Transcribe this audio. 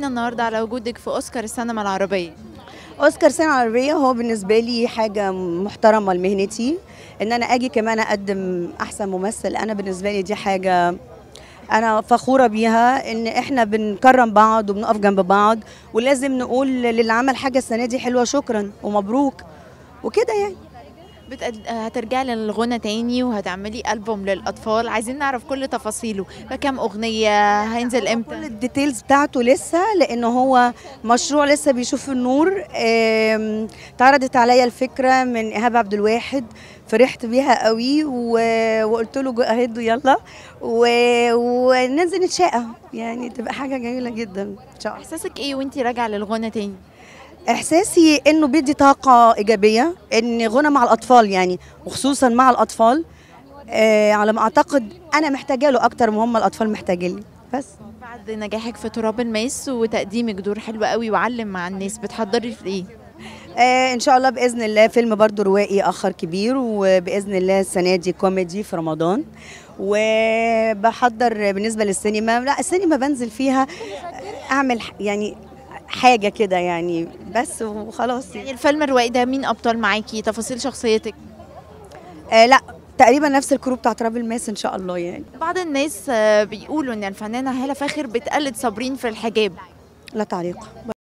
بينا النهارده على وجودك في اوسكار السينما العربيه اوسكار السينما العربيه هو بالنسبه لي حاجه محترمه لمهنتي ان انا اجي كمان اقدم احسن ممثل انا بالنسبه لي دي حاجه انا فخوره بيها ان احنا بنكرم بعض وبنقف جنب بعض ولازم نقول للي عمل حاجه السنه دي حلوه شكرا ومبروك وكده يعني بتقد... هترجع للغنى تاني وهتعملي ألبوم للأطفال عايزين نعرف كل تفاصيله فكم أغنية هينزل إمتى كل الديتيلز بتاعته لسه لأنه هو مشروع لسه بيشوف النور اتعرضت عليا الفكرة من إيهاب عبد الواحد فرحت بيها قوي و... وقلت له جو اهيد يلا و... وننزل نتشقى يعني تبقى حاجه جميله جدا ان شاء الله احساسك ايه وانت راجعه للغنى تاني احساسي انه بيدي طاقه ايجابيه ان غنى مع الاطفال يعني وخصوصا مع الاطفال آه على ما اعتقد انا محتاجه له اكتر ما هم الاطفال محتاجين لي بس بعد نجاحك في تراب الماس وتقديمك دور حلو قوي وعلم مع الناس بتحضري في ايه آه ان شاء الله باذن الله فيلم برضو روائي اخر كبير وباذن الله السنه دي كوميدي في رمضان وبحضر بالنسبه للسينما لا السينما بنزل فيها اعمل يعني حاجه كده يعني بس وخلاص يعني الفيلم الروائي ده مين ابطال معاكي تفاصيل شخصيتك آه لا تقريبا نفس الكروب بتاع ترابل ماس ان شاء الله يعني بعض الناس آه، بيقولوا ان الفنانه هاله فاخر بتقلد صابرين في الحجاب لا تعليق